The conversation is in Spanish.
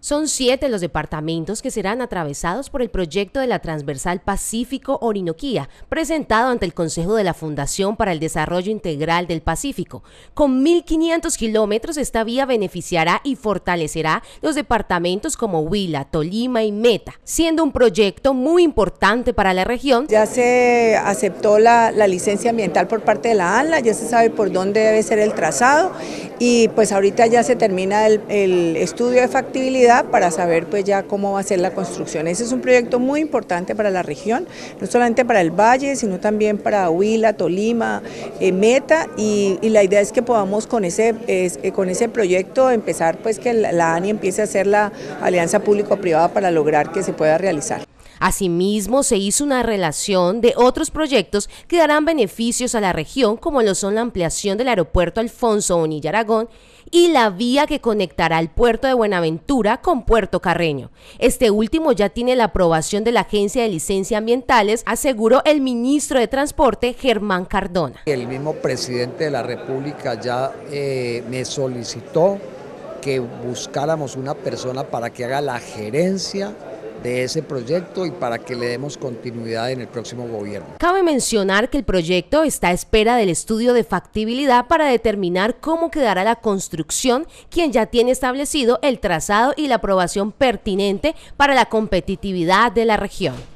Son siete los departamentos que serán atravesados por el proyecto de la Transversal Pacífico Orinoquía, presentado ante el Consejo de la Fundación para el Desarrollo Integral del Pacífico. Con 1.500 kilómetros, esta vía beneficiará y fortalecerá los departamentos como Huila, Tolima y Meta, siendo un proyecto muy importante para la región. Ya se aceptó la, la licencia ambiental por parte de la ANLA, ya se sabe por dónde debe ser el trazado y pues ahorita ya se termina el, estudio de factibilidad para saber pues ya cómo va a ser la construcción. Ese es un proyecto muy importante para la región, no solamente para el Valle, sino también para Huila, Tolima, eh, Meta y, la idea es que podamos con ese, eh, con ese proyecto empezar pues que la ANI empiece a hacer la alianza público-privada para lograr que se pueda realizar. Asimismo, se hizo una relación de otros proyectos que darán beneficios a la región, como lo son la ampliación del aeropuerto Alfonso Bonilla Aragón y la vía que conectará el puerto de Buenaventura con Puerto Carreño. Este último ya tiene la aprobación de la Agencia de Licencia Ambientales, aseguró el ministro de Transporte Germán Cardona. El mismo presidente de la República ya eh, me solicitó que buscáramos una persona para que haga la gerencia de ese proyecto y para que le demos continuidad en el próximo gobierno. Cabe mencionar que el proyecto está a espera del estudio de factibilidad para determinar cómo quedará la construcción, quien ya tiene establecido el trazado y la aprobación pertinente para la competitividad de la región.